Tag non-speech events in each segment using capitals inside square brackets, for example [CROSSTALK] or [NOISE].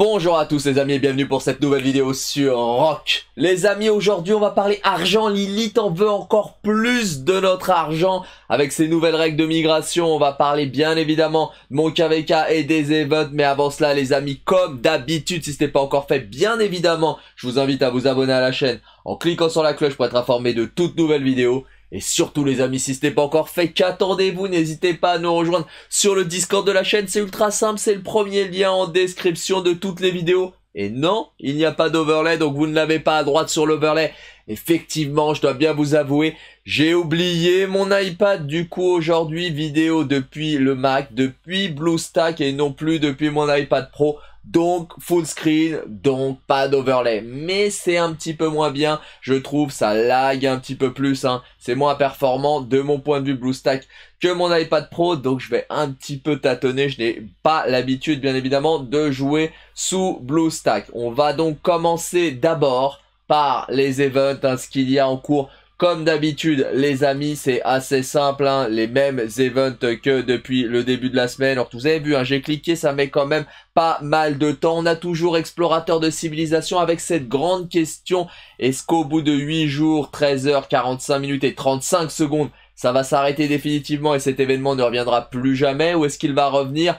Bonjour à tous les amis et bienvenue pour cette nouvelle vidéo sur Rock. Les amis, aujourd'hui on va parler argent. Lilith en veut encore plus de notre argent. Avec ses nouvelles règles de migration, on va parler bien évidemment de mon KVK et des events. Mais avant cela les amis, comme d'habitude, si ce n'est pas encore fait, bien évidemment, je vous invite à vous abonner à la chaîne en cliquant sur la cloche pour être informé de toutes nouvelles vidéos. Et surtout les amis, si ce n'est pas encore fait, qu'attendez-vous N'hésitez pas à nous rejoindre sur le Discord de la chaîne, c'est ultra simple, c'est le premier lien en description de toutes les vidéos. Et non, il n'y a pas d'overlay, donc vous ne l'avez pas à droite sur l'overlay. Effectivement, je dois bien vous avouer, j'ai oublié mon iPad du coup aujourd'hui, vidéo depuis le Mac, depuis BlueStack et non plus depuis mon iPad Pro donc full screen, donc pas d'overlay. Mais c'est un petit peu moins bien, je trouve, ça lag un petit peu plus, hein. c'est moins performant de mon point de vue BlueStack que mon iPad Pro, donc je vais un petit peu tâtonner, je n'ai pas l'habitude bien évidemment de jouer sous BlueStack. On va donc commencer d'abord par les events, hein, ce qu'il y a en cours comme d'habitude, les amis, c'est assez simple, hein. les mêmes events que depuis le début de la semaine. Alors, vous avez vu, hein, j'ai cliqué, ça met quand même pas mal de temps. On a toujours explorateur de civilisation avec cette grande question. Est-ce qu'au bout de 8 jours, 13h45 minutes et 35 secondes, ça va s'arrêter définitivement et cet événement ne reviendra plus jamais ou est-ce qu'il va revenir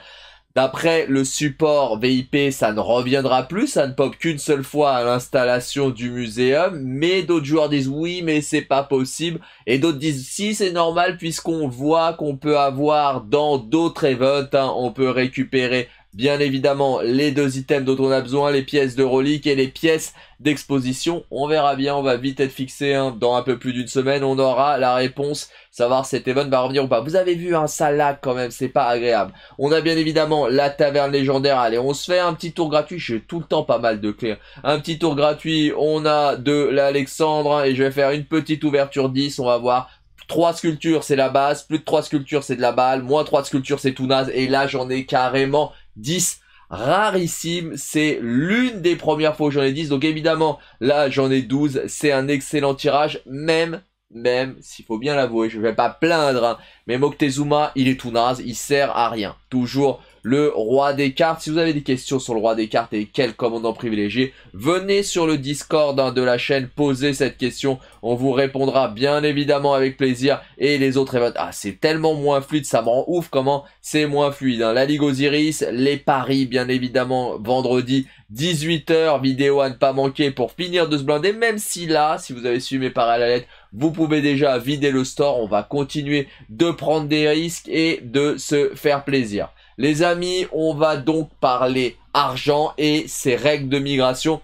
D'après le support VIP, ça ne reviendra plus, ça ne pop qu'une seule fois à l'installation du muséum, mais d'autres joueurs disent oui, mais c'est pas possible, et d'autres disent si c'est normal puisqu'on voit qu'on peut avoir dans d'autres events, hein, on peut récupérer Bien évidemment, les deux items dont on a besoin, les pièces de relique et les pièces d'exposition. On verra bien, on va vite être fixé. Hein. Dans un peu plus d'une semaine, on aura la réponse, savoir si event va revenir ou pas. Vous avez vu, un hein, quand même, c'est pas agréable. On a bien évidemment la taverne légendaire. Allez, on se fait un petit tour gratuit. J'ai tout le temps pas mal de clés. Un petit tour gratuit, on a de l'Alexandre hein, et je vais faire une petite ouverture 10. On va voir 3 sculptures c'est la base, plus de 3 sculptures c'est de la balle, moins 3 sculptures c'est tout naze, et là j'en ai carrément 10 rarissime. C'est l'une des premières fois que j'en ai 10. Donc évidemment, là, j'en ai 12. C'est un excellent tirage, même même s'il faut bien l'avouer, je vais pas plaindre, hein, mais Moctezuma, il est tout naze, il sert à rien. Toujours le roi des cartes. Si vous avez des questions sur le roi des cartes et quel commandant privilégié, venez sur le Discord hein, de la chaîne, posez cette question. On vous répondra bien évidemment avec plaisir. Et les autres eh ben, Ah, c'est tellement moins fluide, ça me rend ouf comment c'est moins fluide. Hein. La Ligue Osiris, les paris bien évidemment vendredi 18h, vidéo à ne pas manquer pour finir de se blinder. Même si là, si vous avez suivi mes parallèles, vous pouvez déjà vider le store. On va continuer de prendre des risques et de se faire plaisir. Les amis, on va donc parler argent et ses règles de migration.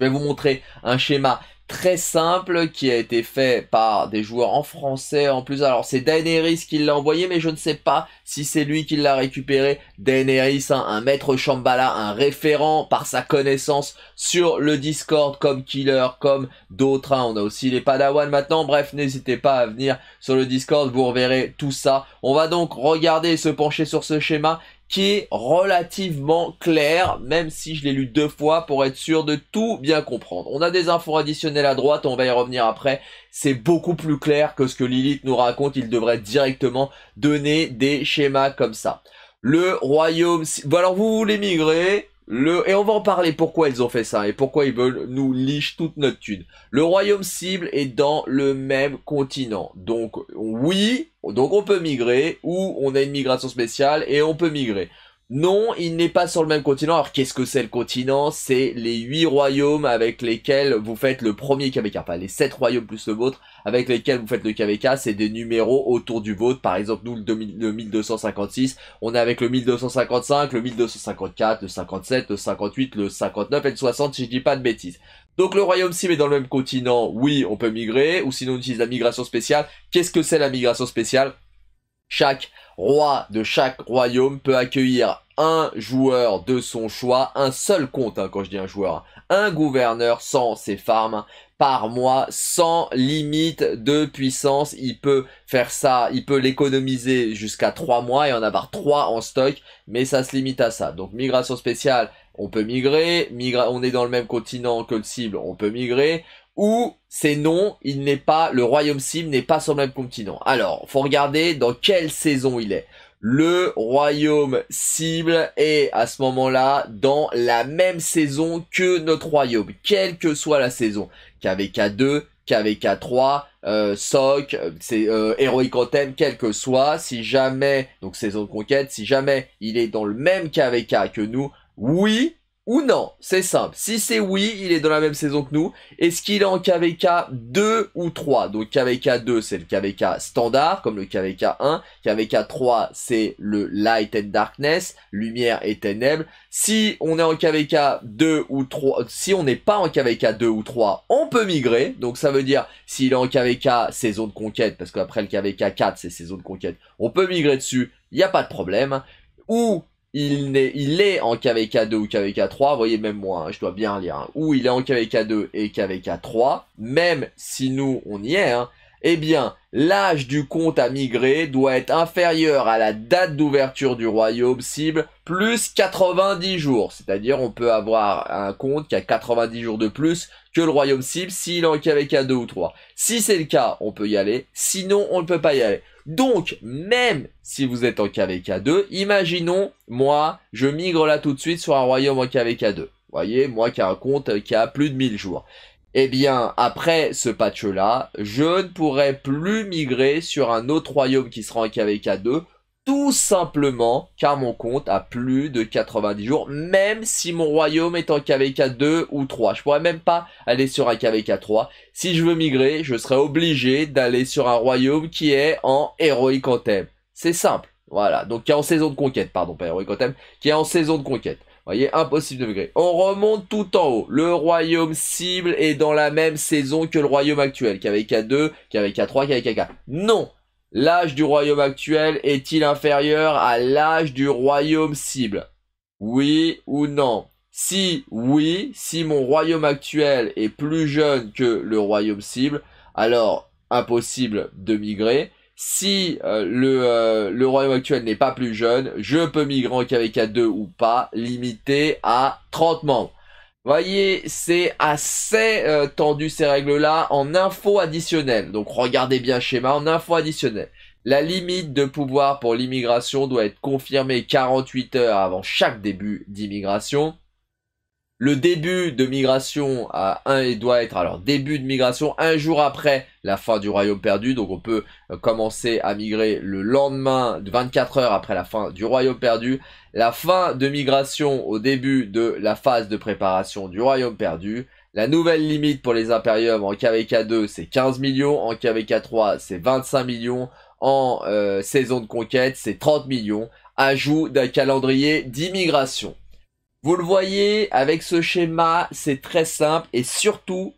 Je vais vous montrer un schéma très simple qui a été fait par des joueurs en français en plus. Alors c'est Daenerys qui l'a envoyé mais je ne sais pas si c'est lui qui l'a récupéré. Daenerys, hein, un maître chambala un référent par sa connaissance sur le Discord comme Killer, comme d'autres. Hein. On a aussi les Padawan maintenant. Bref, n'hésitez pas à venir sur le Discord, vous reverrez tout ça. On va donc regarder et se pencher sur ce schéma qui est relativement clair, même si je l'ai lu deux fois pour être sûr de tout bien comprendre. On a des infos additionnelles à droite, on va y revenir après. C'est beaucoup plus clair que ce que Lilith nous raconte, il devrait directement donner des schémas comme ça. Le royaume... Bon alors vous voulez migrer, le, et on va en parler pourquoi ils ont fait ça et pourquoi ils veulent nous liche toute notre thune. Le royaume cible est dans le même continent. Donc oui, donc on peut migrer ou on a une migration spéciale et on peut migrer. Non, il n'est pas sur le même continent. Alors qu'est-ce que c'est le continent C'est les huit royaumes avec lesquels vous faites le premier KVK. Pas les 7 royaumes plus le vôtre avec lesquels vous faites le KVK. C'est des numéros autour du vôtre. Par exemple, nous, le, 1256, on est avec le 1255, le 1254, le 57, le 58, le 59 et le 60 si je dis pas de bêtises. Donc le royaume si est dans le même continent, oui, on peut migrer, ou sinon on utilise la migration spéciale. Qu'est-ce que c'est la migration spéciale chaque roi de chaque royaume peut accueillir un joueur de son choix, un seul compte hein, quand je dis un joueur, un gouverneur sans ses farms par mois, sans limite de puissance. Il peut faire ça, il peut l'économiser jusqu'à 3 mois et en avoir 3 en stock, mais ça se limite à ça. Donc migration spéciale, on peut migrer, on est dans le même continent que le cible, on peut migrer, ou, c'est non, il n'est pas, le royaume cible n'est pas sur le même continent. Alors, faut regarder dans quelle saison il est. Le royaume cible est à ce moment-là dans la même saison que notre royaume, quelle que soit la saison. KVK2, KVK3, euh, SOC, c'est euh, Heroic Anthem, quel que soit, si jamais, donc saison de conquête, si jamais il est dans le même KVK que nous, oui, ou non C'est simple. Si c'est oui, il est dans la même saison que nous. Est-ce qu'il est en KVK 2 ou 3 Donc KVK 2, c'est le KVK standard, comme le KVK 1. KVK 3, c'est le Light and Darkness, lumière et ténèbres. Si on est en KVK 2 ou 3, si on n'est pas en KVK 2 ou 3, on peut migrer. Donc ça veut dire, s'il est en KVK saison de conquête, parce qu'après le KVK 4, c'est saison de conquête, on peut migrer dessus, il n'y a pas de problème. Ou il est, il est en KVK2 ou KVK3, voyez même moi, hein, je dois bien lire, où hein. ou il est en KVK2 et KVK3, même si nous on y est, hein, eh bien, l'âge du compte à migrer doit être inférieur à la date d'ouverture du royaume cible plus 90 jours. C'est-à-dire, on peut avoir un compte qui a 90 jours de plus que le royaume cible s'il en est avec KVK 2 ou 3. Si c'est le cas, on peut y aller. Sinon, on ne peut pas y aller. Donc, même si vous êtes en KVK2, imaginons, moi, je migre là tout de suite sur un royaume en KVK2. Vous voyez, moi qui ai un compte qui a plus de 1000 jours eh bien, après ce patch-là, je ne pourrai plus migrer sur un autre royaume qui sera en KVK2, tout simplement car mon compte a plus de 90 jours, même si mon royaume est en KVK 2 ou 3. Je pourrais même pas aller sur un KVK 3. Si je veux migrer, je serai obligé d'aller sur un royaume qui est en Heroic Anthem. C'est simple. Voilà, donc qui est en saison de conquête, pardon, pas Heroic Anthem, qui est en saison de conquête voyez, impossible de migrer. On remonte tout en haut. Le royaume cible est dans la même saison que le royaume actuel, qu'avec avait 2 qu'avec avait 3 qui avait 4 Non L'âge du royaume actuel est-il inférieur à l'âge du royaume cible Oui ou non Si oui, si mon royaume actuel est plus jeune que le royaume cible, alors impossible de migrer si euh, euh, le, royaume actuel n'est pas plus jeune, je peux migrer en KVK 2 ou pas, limité à 30 membres. Voyez, c'est assez euh, tendu ces règles-là en info additionnelle. Donc regardez bien le schéma en info additionnelle. La limite de pouvoir pour l'immigration doit être confirmée 48 heures avant chaque début d'immigration le début de migration à 1 et doit être alors début de migration un jour après la fin du royaume perdu donc on peut euh, commencer à migrer le lendemain de 24 heures après la fin du royaume perdu la fin de migration au début de la phase de préparation du royaume perdu la nouvelle limite pour les impériums en KVK2 c'est 15 millions en KVK3 c'est 25 millions en euh, saison de conquête c'est 30 millions ajout d'un calendrier d'immigration vous le voyez, avec ce schéma, c'est très simple et surtout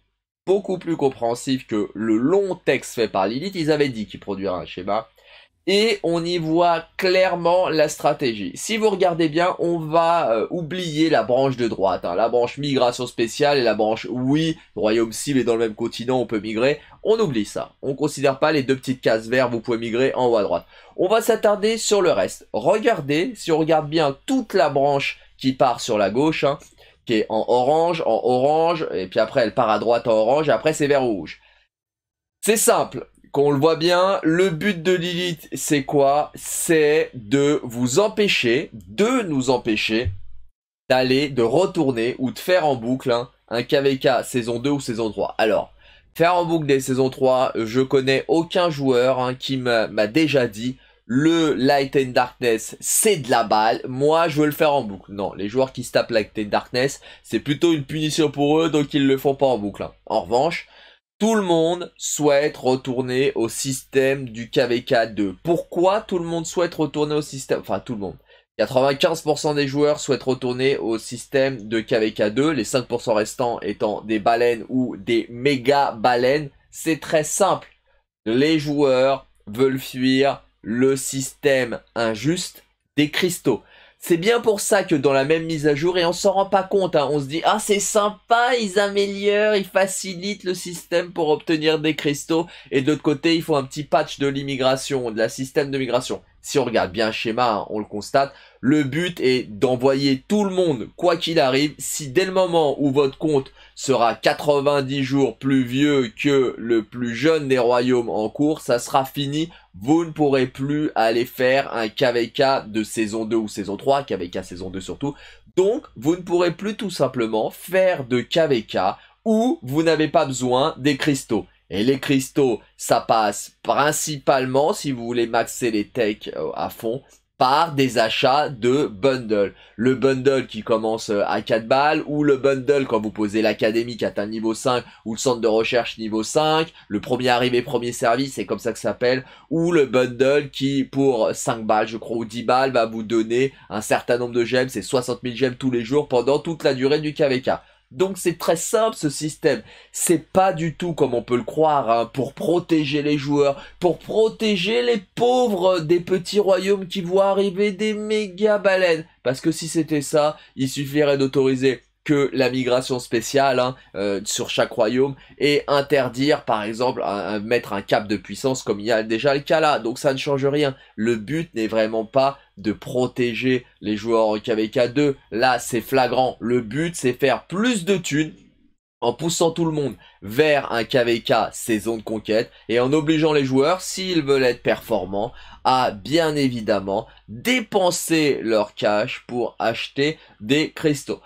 beaucoup plus compréhensif que le long texte fait par Lilith. Ils avaient dit qu'ils produiraient un schéma. Et on y voit clairement la stratégie. Si vous regardez bien, on va euh, oublier la branche de droite, hein, la branche migration spéciale et la branche oui, royaume cible est dans le même continent, on peut migrer. On oublie ça. On ne considère pas les deux petites cases vertes, vous pouvez migrer en haut à droite. On va s'attarder sur le reste. Regardez, si on regarde bien toute la branche qui part sur la gauche, hein, qui est en orange, en orange, et puis après elle part à droite en orange, et après c'est vert rouge. C'est simple, qu'on le voit bien, le but de Lilith, c'est quoi C'est de vous empêcher, de nous empêcher d'aller, de retourner ou de faire en boucle hein, un KVK saison 2 ou saison 3. Alors, faire en boucle des saisons 3, je connais aucun joueur hein, qui m'a déjà dit le Light and Darkness, c'est de la balle. Moi, je veux le faire en boucle. Non, les joueurs qui se tapent Light and Darkness, c'est plutôt une punition pour eux, donc ils le font pas en boucle. Hein. En revanche, tout le monde souhaite retourner au système du KVK2. Pourquoi tout le monde souhaite retourner au système Enfin, tout le monde. 95% des joueurs souhaitent retourner au système de KVK2, les 5% restants étant des baleines ou des méga baleines. C'est très simple. Les joueurs veulent fuir le système injuste des cristaux. C'est bien pour ça que dans la même mise à jour, et on s'en rend pas compte, hein, on se dit ah c'est sympa, ils améliorent, ils facilitent le système pour obtenir des cristaux, et de l'autre côté ils font un petit patch de l'immigration, de la système de migration si on regarde bien le schéma, hein, on le constate, le but est d'envoyer tout le monde, quoi qu'il arrive, si dès le moment où votre compte sera 90 jours plus vieux que le plus jeune des royaumes en cours, ça sera fini, vous ne pourrez plus aller faire un KVK de saison 2 ou saison 3, KVK saison 2 surtout, donc vous ne pourrez plus tout simplement faire de KVK où vous n'avez pas besoin des cristaux. Et les cristaux, ça passe principalement, si vous voulez maxer les techs euh, à fond, par des achats de bundle. Le bundle qui commence euh, à 4 balles, ou le bundle quand vous posez l'académie qui atteint niveau 5, ou le centre de recherche niveau 5, le premier arrivé, premier service, c'est comme ça que ça s'appelle, ou le bundle qui, pour 5 balles, je crois, ou 10 balles, va vous donner un certain nombre de gemmes, c'est 60 000 gemmes tous les jours pendant toute la durée du KVK. Donc c'est très simple ce système. C'est pas du tout comme on peut le croire hein, pour protéger les joueurs, pour protéger les pauvres des petits royaumes qui voient arriver des méga baleines. Parce que si c'était ça, il suffirait d'autoriser que la migration spéciale hein, euh, sur chaque royaume et interdire par exemple mettre un cap de puissance comme il y a déjà le cas là. Donc ça ne change rien. Le but n'est vraiment pas de protéger les joueurs KVK 2. Là c'est flagrant. Le but c'est faire plus de thunes en poussant tout le monde vers un KVK saison de conquête et en obligeant les joueurs, s'ils veulent être performants, à bien évidemment dépenser leur cash pour acheter des cristaux.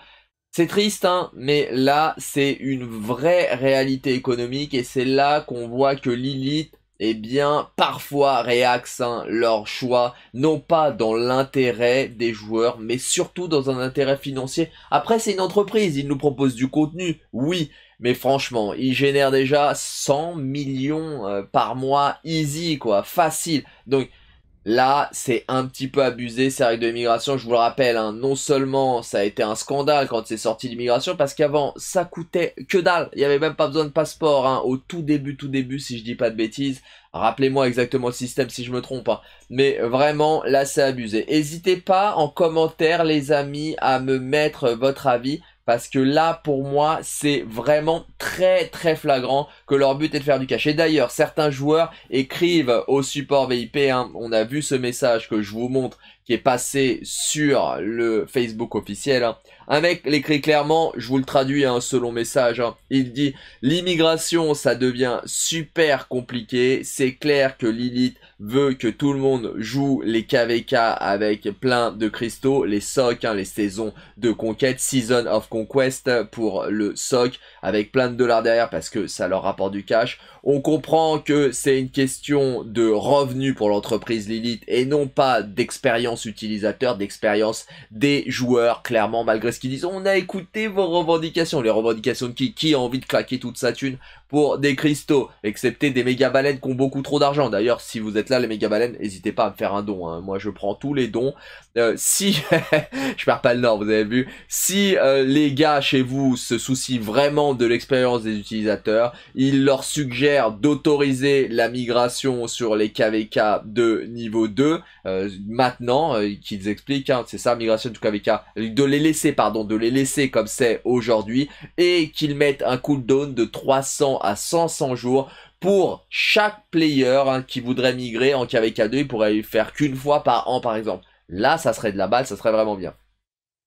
C'est triste, hein, mais là, c'est une vraie réalité économique et c'est là qu'on voit que Lilith, eh bien, parfois réaxe hein, leur choix, non pas dans l'intérêt des joueurs, mais surtout dans un intérêt financier. Après, c'est une entreprise, ils nous proposent du contenu, oui, mais franchement, ils génèrent déjà 100 millions euh, par mois, easy, quoi, facile. Donc, Là, c'est un petit peu abusé, ces règles de l'immigration. Je vous le rappelle, hein. non seulement ça a été un scandale quand c'est sorti l'immigration, parce qu'avant, ça coûtait que dalle. Il n'y avait même pas besoin de passeport. Hein, au tout début, tout début, si je dis pas de bêtises. Rappelez-moi exactement le système si je me trompe. Hein. Mais vraiment, là, c'est abusé. N'hésitez pas en commentaire, les amis, à me mettre votre avis parce que là, pour moi, c'est vraiment très très flagrant que leur but est de faire du cash. Et d'ailleurs, certains joueurs écrivent au support VIP. Hein. on a vu ce message que je vous montre qui est passé sur le Facebook officiel. Hein. Un mec l'écrit clairement, je vous le traduis à un message, il dit « L'immigration, ça devient super compliqué, c'est clair que Lilith veut que tout le monde joue les KVK avec plein de cristaux, les SOC, hein, les saisons de conquête, Season of Conquest pour le SOC, avec plein de dollars derrière parce que ça leur rapporte du cash. On comprend que c'est une question de revenus pour l'entreprise Lilith et non pas d'expérience utilisateur, d'expérience des joueurs, clairement, malgré qu'ils disent on a écouté vos revendications. Les revendications de qui Qui a envie de claquer toute sa thune pour des cristaux, excepté des méga baleines qui ont beaucoup trop d'argent. D'ailleurs, si vous êtes là, les méga baleines, n'hésitez pas à me faire un don. Hein. Moi, je prends tous les dons. Euh, si [LAUGHS] je perds pas le nord, vous avez vu. Si euh, les gars chez vous se soucient vraiment de l'expérience des utilisateurs, ils leur suggèrent d'autoriser la migration sur les KVK de niveau 2 euh, maintenant, qu'ils expliquent. Hein, c'est ça, migration du KVK, de les laisser par de les laisser comme c'est aujourd'hui et qu'ils mettent un cooldown de 300 à 100 jours pour chaque player hein, qui voudrait migrer en KVK2, il pourrait faire qu'une fois par an par exemple. Là, ça serait de la balle, ça serait vraiment bien.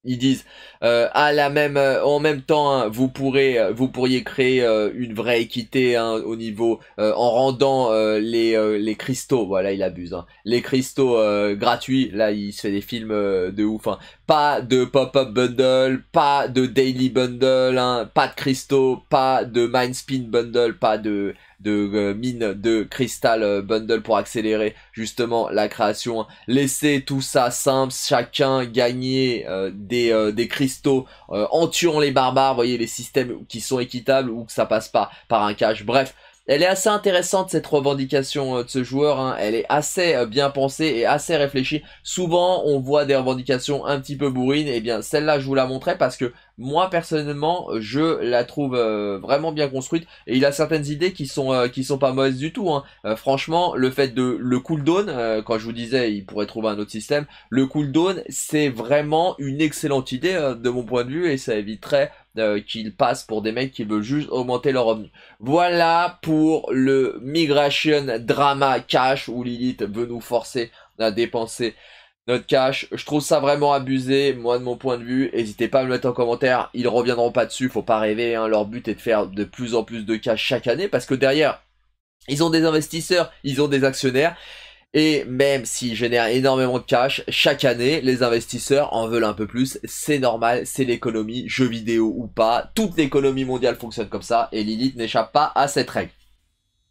Ils disent euh, à la même, euh, en même temps, hein, vous pourrez, euh, vous pourriez créer une vraie équité hein, au niveau en rendant les, les cristaux. Voilà, il abuse. Les cristaux gratuits. Là, il se fait des films de ouf pas de pop-up bundle, pas de daily bundle, hein. pas de cristaux, pas de spin bundle, pas de, de euh, mine de cristal euh, bundle pour accélérer justement la création. Laissez tout ça simple, chacun gagner euh, des, des cristaux en tuant les barbares, voyez les systèmes qui sont équitables ou que ça passe pas par un cash. Bref, elle est assez intéressante cette revendication euh, de ce joueur. Hein. Elle est assez euh, bien pensée et assez réfléchie. Souvent, on voit des revendications un petit peu bourrines. Et eh bien, celle-là, je vous la montrais parce que moi personnellement, je la trouve euh, vraiment bien construite. Et il a certaines idées qui sont qui sont pas mauvaises du tout. Hein. franchement, le fait de le cooldown, quand je vous disais, il pourrait trouver un autre système. Le cooldown, c'est vraiment une excellente idée de mon point de vue et ça éviterait euh, qu'ils passent pour des mecs qui veulent juste augmenter leur revenu. Voilà pour le migration drama cash où Lilith veut nous forcer à dépenser notre cash. Je trouve ça vraiment abusé, moi de mon point de vue. N'hésitez pas à me mettre en commentaire, ils reviendront pas dessus, faut pas rêver. Hein. Leur but est de faire de plus en plus de cash chaque année parce que derrière, ils ont des investisseurs, ils ont des actionnaires. Et même s'il génère énormément de cash, chaque année, les investisseurs en veulent un peu plus. C'est normal, c'est l'économie, jeu vidéo ou pas. Toute l'économie mondiale fonctionne comme ça et Lilith n'échappe pas à cette règle.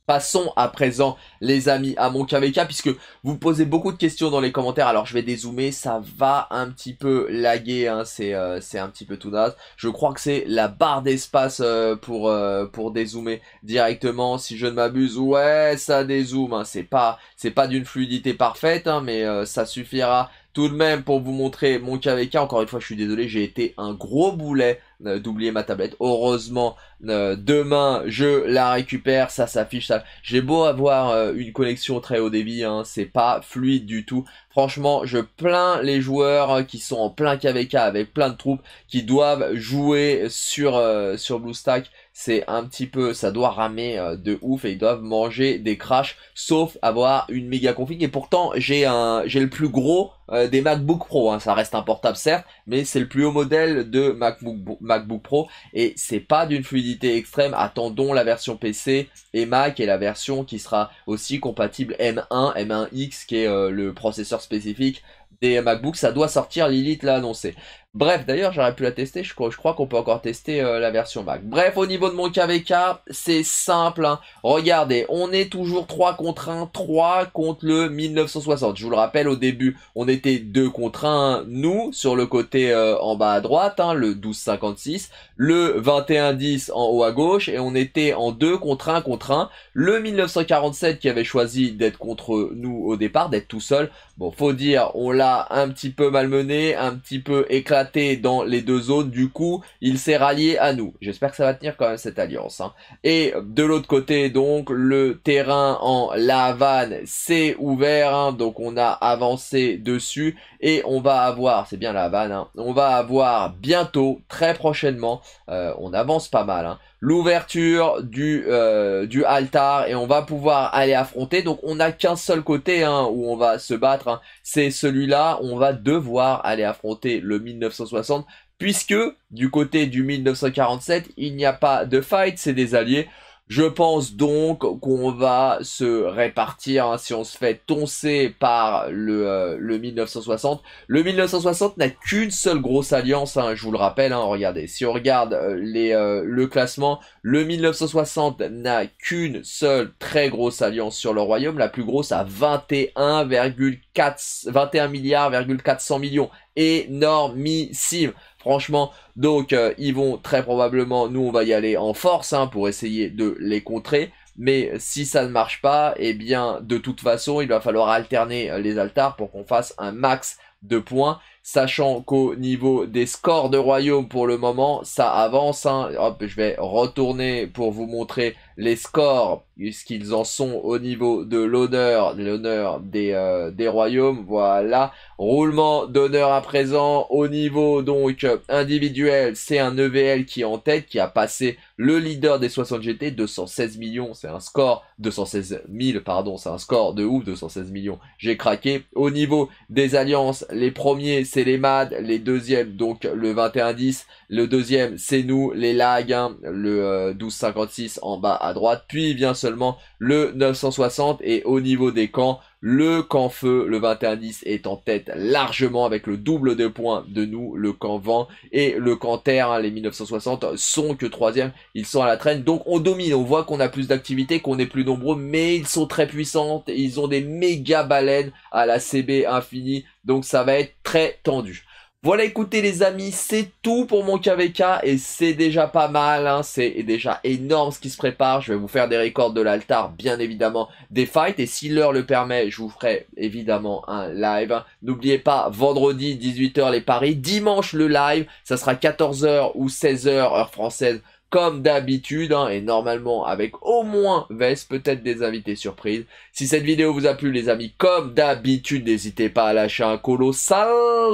Passons à présent, les amis, à mon KVK, puisque vous posez beaucoup de questions dans les commentaires. Alors, je vais dézoomer, ça va un petit peu laguer, hein, c'est euh, un petit peu tout naze. Je crois que c'est la barre d'espace euh, pour, euh, pour dézoomer directement, si je ne m'abuse. Ouais, ça dézoome, hein, c'est pas, c'est pas d'une fluidité parfaite, hein, mais ça suffira tout de même pour vous montrer mon KVK. Encore une fois, je suis désolé, j'ai été un gros boulet euh, d'oublier ma tablette. Heureusement, euh, demain, je la récupère, ça s'affiche, ça... J'ai beau avoir euh, une connexion très haut débit, hein, c'est pas fluide du tout. Franchement, je plains les joueurs qui sont en plein KVK avec plein de troupes, qui doivent jouer sur, sur BlueStack. C'est un petit peu, ça doit ramer de ouf et ils doivent manger des crashs, sauf avoir une méga config. Et pourtant, j'ai un, j'ai le plus gros des MacBook Pro. Hein. Ça reste un portable certes, mais c'est le plus haut modèle de MacBook, MacBook Pro et c'est pas d'une fluidité extrême. Attendons la version PC et Mac et la version qui sera aussi compatible M1, M1X qui est euh, le processeur spécifique des MacBooks. Ça doit sortir Lilith l'a annoncé. Bref, d'ailleurs, j'aurais pu la tester. Je, crois, je crois qu'on peut encore tester euh, la version Mac. Bref, au niveau de mon KVK, c'est simple. Hein. Regardez, on est toujours 3 contre 1, 3 contre le 1960. Je vous le rappelle, au début, on était 2 contre 1, nous, sur le côté euh, en bas à droite, hein, le 1256, le 2110 en haut à gauche, et on était en 2 contre 1 contre 1. Le 1947 qui avait choisi d'être contre nous au départ, d'être tout seul. Bon, faut dire, on l'a un petit peu malmené, un petit peu éclaté dans les deux zones, du coup, il s'est rallié à nous. J'espère que ça va tenir quand même cette alliance. Hein. Et de l'autre côté, donc, le terrain en La Havane s'est ouvert, hein. donc on a avancé dessus, et on va avoir, c'est bien La Havane, hein, on va avoir bientôt, très prochainement, euh, on avance pas mal, l'ouverture du, euh, du altar et on va pouvoir aller affronter. Donc on n'a qu'un seul côté hein, où on va se battre, hein. c'est celui-là, on va devoir aller affronter le 1960 puisque du côté du 1947 il n'y a pas de fight, c'est des alliés. Je pense donc qu'on va se répartir hein, si on se fait toncer par le, euh, le 1960. Le 1960 n'a qu'une seule grosse alliance, hein, je vous le rappelle, hein, regardez, si on regarde euh, les, euh, le classement, le 1960 n'a qu'une seule très grosse alliance sur le royaume, la plus grosse à 21,4 21 milliards 400 millions énormissime. Franchement, donc euh, ils vont très probablement, nous on va y aller en force hein, pour essayer de les contrer. Mais si ça ne marche pas, eh bien de toute façon il va falloir alterner euh, les altars pour qu'on fasse un max de points. Sachant qu'au niveau des scores de royaume pour le moment, ça avance. Hein. je vais retourner pour vous montrer les scores, ce qu'ils en sont au niveau de l'honneur, l'honneur des, euh, des royaumes. Voilà. Roulement d'honneur à présent au niveau donc individuel. C'est un EVL qui est en tête, qui a passé le leader des 60 GT, 216 millions. C'est un score, 216 000, pardon, c'est un score de ouf, 216 millions. J'ai craqué. Au niveau des alliances, les premiers, c'est les MAD, les deuxièmes, donc le 21-10, le deuxième, c'est nous, les Lags. le 12-56 euh, en bas droite, puis vient seulement le 960 et au niveau des camps, le camp feu, le 21-10 est en tête largement avec le double de points de nous, le camp vent et le camp terre, hein, les 1960 sont que troisième, ils sont à la traîne, donc on domine, on voit qu'on a plus d'activité, qu'on est plus nombreux, mais ils sont très puissants, ils ont des méga baleines à la CB infinie, donc ça va être très tendu. Voilà, écoutez les amis, c'est tout pour mon KVK et c'est déjà pas mal, hein. c'est déjà énorme ce qui se prépare. Je vais vous faire des records de l'altar, bien évidemment, des fights et si l'heure le permet, je vous ferai évidemment un live. N'oubliez pas, vendredi 18h les paris, dimanche le live, ça sera 14h ou 16h heure française comme d'habitude, hein, et normalement avec au moins Ves peut-être des invités surprises. Si cette vidéo vous a plu les amis, comme d'habitude, n'hésitez pas à lâcher un colossal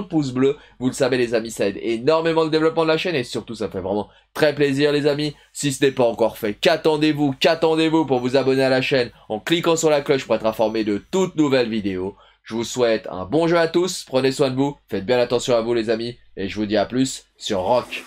pouce bleu. Vous le savez les amis, ça aide énormément le développement de la chaîne, et surtout ça fait vraiment très plaisir les amis. Si ce n'est pas encore fait, qu'attendez-vous, qu'attendez-vous pour vous abonner à la chaîne en cliquant sur la cloche pour être informé de toutes nouvelles vidéos. Je vous souhaite un bon jeu à tous, prenez soin de vous, faites bien attention à vous les amis, et je vous dis à plus sur Rock.